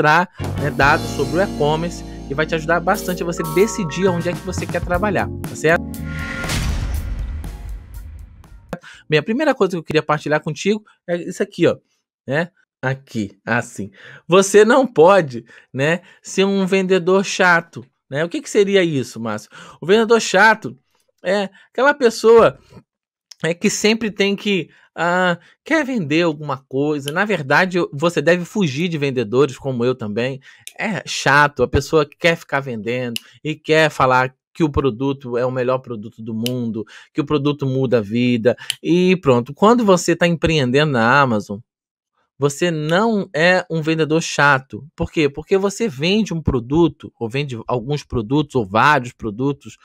mostrar né, dados sobre o e-commerce e vai te ajudar bastante a você decidir onde é que você quer trabalhar, tá certo? Bem, a primeira coisa que eu queria partilhar contigo é isso aqui, ó, né? Aqui, assim. Você não pode, né, ser um vendedor chato, né? O que, que seria isso, Márcio? O vendedor chato é aquela pessoa é que sempre tem que ah, quer vender alguma coisa. Na verdade, você deve fugir de vendedores, como eu também. É chato, a pessoa quer ficar vendendo e quer falar que o produto é o melhor produto do mundo, que o produto muda a vida e pronto. Quando você está empreendendo na Amazon, você não é um vendedor chato. Por quê? Porque você vende um produto, ou vende alguns produtos, ou vários produtos,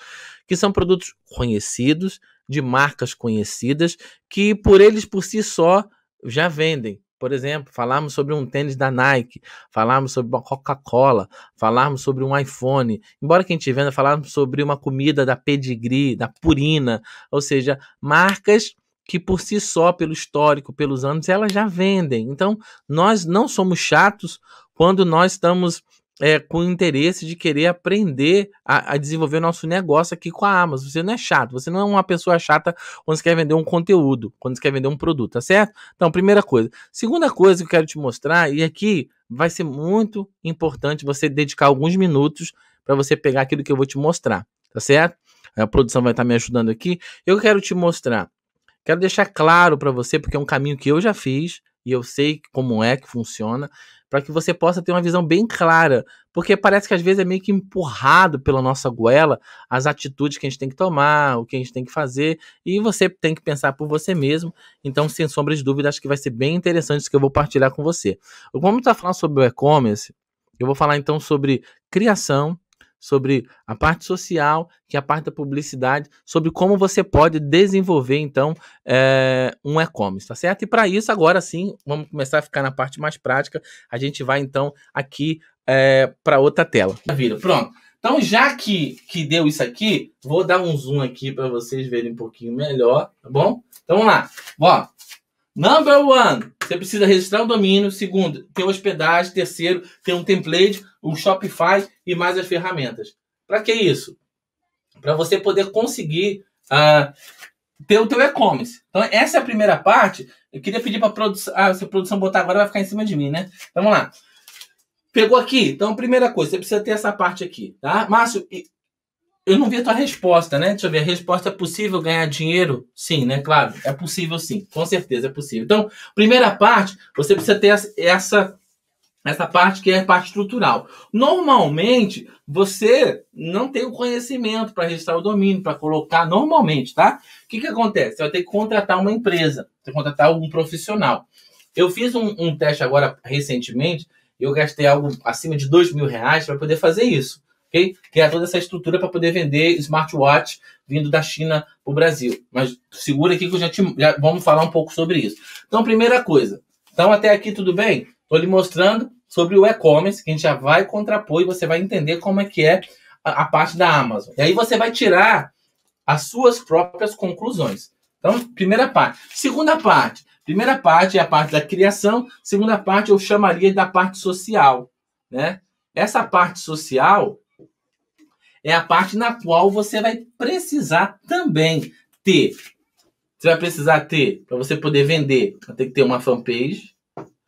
que são produtos conhecidos, de marcas conhecidas que por eles por si só já vendem. Por exemplo, falarmos sobre um tênis da Nike, falarmos sobre uma Coca-Cola, falarmos sobre um iPhone, embora quem te venda, falarmos sobre uma comida da Pedigree, da Purina, ou seja, marcas que por si só, pelo histórico, pelos anos, elas já vendem. Então, nós não somos chatos quando nós estamos é, com interesse de querer aprender a, a, desenvolver nosso negócio aqui com a Amazon. Você não é chato, você não é uma pessoa chata quando você quer vender um conteúdo, quando você quer vender um produto, tá certo? Então, primeira coisa. Segunda coisa que eu quero te mostrar, e aqui vai ser muito importante você dedicar alguns minutos para você pegar aquilo que eu vou te mostrar, tá certo? A produção vai estar tá me ajudando aqui. Eu quero te mostrar, quero deixar claro para você, porque é um caminho que eu já fiz, e eu sei como é que funciona, para que você possa ter uma visão bem clara, porque parece que às vezes é meio que empurrado pela nossa goela as atitudes que a gente tem que tomar, o que a gente tem que fazer, e você tem que pensar por você mesmo. Então, sem sombra de dúvida, acho que vai ser bem interessante isso que eu vou partilhar com você. Como está falando sobre o e-commerce, eu vou falar então sobre criação, sobre a parte social, que é a parte da publicidade, sobre como você pode desenvolver, então, é, um e-commerce, tá certo? E para isso, agora sim, vamos começar a ficar na parte mais prática. A gente vai, então, aqui é, eh, para outra tela. Maravilha, pronto. Então, já que, que deu isso aqui, vou dar um zoom aqui para vocês verem um pouquinho melhor, tá bom? Então, vamos lá. Ó, Number one, você precisa registrar o domínio. Segundo, ter hospedagem. Terceiro, ter um template, um Shopify e mais as ferramentas. Para que isso? Para você poder conseguir uh, ter o teu e-commerce. Então, essa é a primeira parte. Eu queria pedir para produ ah, se a produção botar agora, vai ficar em cima de mim, né? vamos lá. Pegou aqui? Então, primeira coisa, você precisa ter essa parte aqui, tá? Márcio, eu não vi a tua resposta, né? Deixa eu ver. A resposta é possível ganhar dinheiro? Sim, né? Claro, é possível sim. Com certeza é possível. Então, primeira parte, você precisa ter essa essa parte que é a parte estrutural. Normalmente, você não tem o conhecimento para registrar o domínio, para colocar normalmente, tá? O que, que acontece? Você vai ter que contratar uma empresa, ter que contratar algum profissional. Eu fiz um, um teste agora recentemente, eu gastei algo acima de dois mil reais para poder fazer isso que Criar toda essa estrutura para poder vender smartwatch vindo da China para o Brasil. Mas segura aqui que eu já, te, já vamos falar um pouco sobre isso. Então, primeira coisa. Então, até aqui tudo bem? Estou lhe mostrando sobre o e-commerce, que a gente já vai contrapor e você vai entender como é que é a, a parte da Amazon. E aí você vai tirar as suas próprias conclusões. Então, primeira parte. Segunda parte. Primeira parte é a parte da criação, segunda parte eu chamaria da parte social, né? Essa parte social, é a parte na qual você vai precisar também ter. Você vai precisar ter, para você poder vender, vai ter que ter uma fanpage.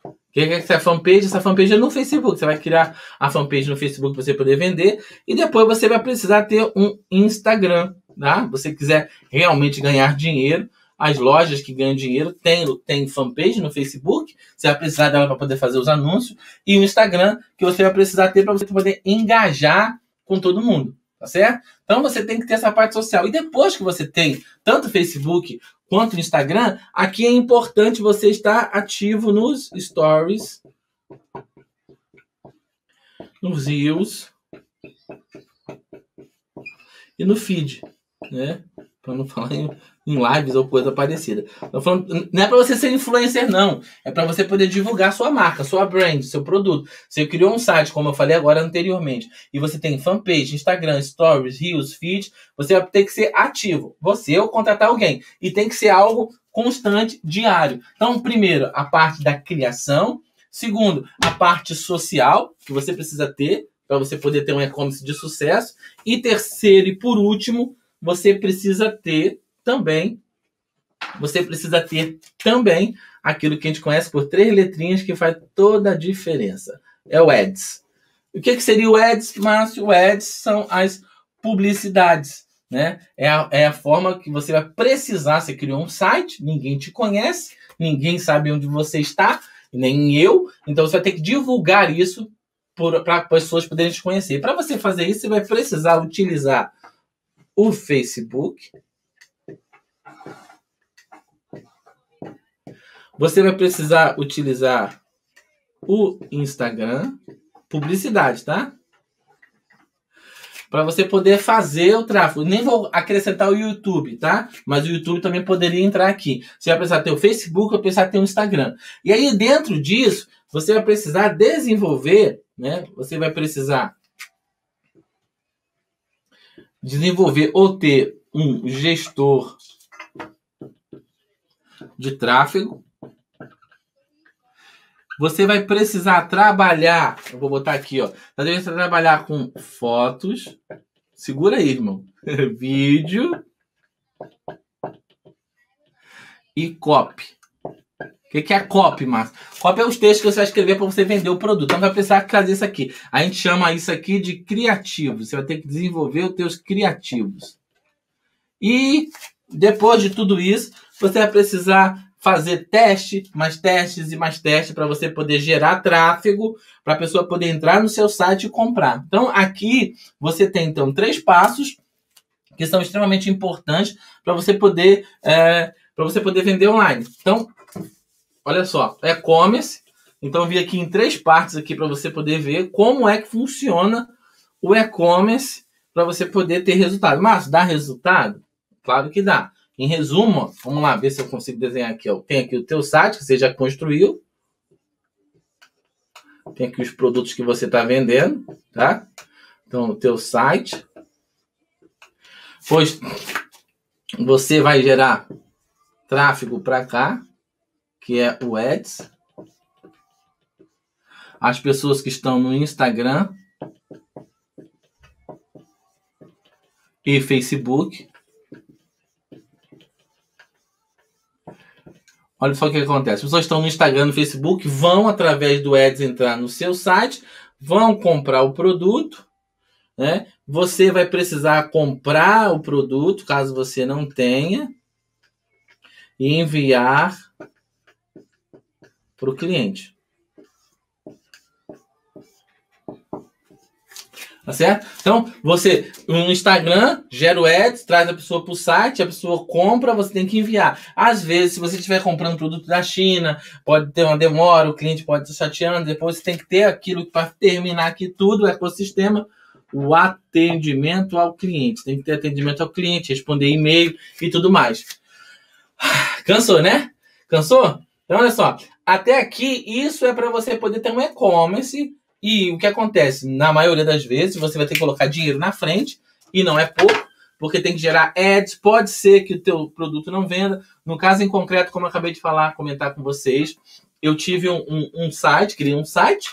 O é que é essa fanpage? Essa fanpage é no Facebook. Você vai criar a fanpage no Facebook para você poder vender. E depois você vai precisar ter um Instagram. Tá? Você quiser realmente ganhar dinheiro, as lojas que ganham dinheiro têm tem fanpage no Facebook, você vai precisar dela para poder fazer os anúncios, e o Instagram que você vai precisar ter para você poder engajar com todo mundo tá certo? Então você tem que ter essa parte social. E depois que você tem tanto Facebook quanto Instagram, aqui é importante você estar ativo nos stories, nos reels e no feed, né? Pra não falar em, em, lives ou coisa parecida. Tô falando, não é pra você ser influencer, não. É pra você poder divulgar sua marca, sua brand, seu produto. Você criou um site, como eu falei agora anteriormente, e você tem fanpage, Instagram, stories, reels, feeds, você vai ter que ser ativo. Você ou contratar alguém. E tem que ser algo constante, diário. Então, primeiro, a parte da criação. Segundo, a parte social que você precisa ter para você poder ter um e-commerce de sucesso. E terceiro e por último, você precisa ter também você precisa ter também aquilo que a gente conhece por três letrinhas que faz toda a diferença. É o ads. O que, que seria o ads, Márcio? O ads são as publicidades. Né? É, a, é a forma que você vai precisar. Você criou um site, ninguém te conhece, ninguém sabe onde você está, nem eu. Então você vai ter que divulgar isso para pessoas poderem te conhecer. Para você fazer isso, você vai precisar utilizar o Facebook. Você vai precisar utilizar o Instagram, publicidade, tá? Para você poder fazer o tráfego. Nem vou acrescentar o YouTube, tá? Mas o YouTube também poderia entrar aqui. Você vai precisar ter o Facebook, vai precisar ter o Instagram. E aí, dentro disso, você vai precisar desenvolver, né? Você vai precisar desenvolver ou ter um gestor de tráfego. Você vai precisar trabalhar, eu vou botar aqui, ó. Tá você vai trabalhar com fotos. Segura aí, irmão. Vídeo e copy. O que, que, é copy, Márcio? Copy é os textos que você vai escrever para você vender o produto. Então vai precisar trazer isso aqui. A gente chama isso aqui de criativo. Você vai ter que desenvolver os teus criativos. E depois de tudo isso, você vai precisar fazer teste, mais testes e mais testes para você poder gerar tráfego, para a pessoa poder entrar no seu site e comprar. Então aqui você tem então três passos que são extremamente importantes para você poder é, eh, para você poder vender online. Então Olha só, é e-commerce. Então eu vi aqui em três partes aqui para você poder ver como é que funciona o e-commerce para você poder ter resultado. Mas dá resultado? Claro que dá. Em resumo, vamos lá ver se eu consigo desenhar aqui. Ó. Tem aqui o teu site que você já construiu. Tem aqui os produtos que você está vendendo, tá? Então, o teu site. Pois você vai gerar tráfego para cá que é o Ads. As pessoas que estão no Instagram e Facebook. Olha só o que acontece. As pessoas estão no Instagram, no Facebook, vão através do Ads entrar no seu site, vão comprar o produto, né? Você vai precisar comprar o produto, caso você não tenha, e enviar para o cliente. Tá certo? Então, você, no Instagram, gera o ads, traz a pessoa para o site, a pessoa compra, você tem que enviar. Às vezes, se você estiver comprando produto da China, pode ter uma demora, o cliente pode estar chateando, depois você tem que ter aquilo para terminar aqui tudo, o ecossistema, o atendimento ao cliente. Tem que ter atendimento ao cliente, responder e-mail e tudo mais. Ah, cansou, né? Cansou? Então, olha só. Até aqui, isso é para você poder ter um e-commerce. E o que acontece? Na maioria das vezes, você vai ter que colocar dinheiro na frente, e não é pouco, porque tem que gerar ads. Pode ser que o teu produto não venda. No caso em concreto, como eu acabei de falar, comentar com vocês, eu tive um, um, um site, criei um site,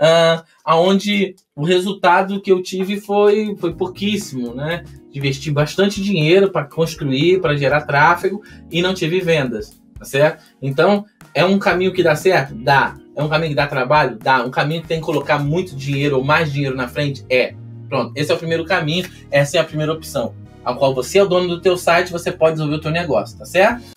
uh, ah, onde o resultado que eu tive foi, foi pouquíssimo, né? Investi bastante dinheiro para construir, para gerar tráfego e não tive vendas tá certo? Então, é um caminho que dá certo? Dá. É um caminho que dá trabalho? Dá. Um caminho que tem que colocar muito dinheiro ou mais dinheiro na frente? É. Pronto, esse é o primeiro caminho, essa é a primeira opção, a qual você é o dono do teu site, você pode desenvolver o teu negócio, tá certo?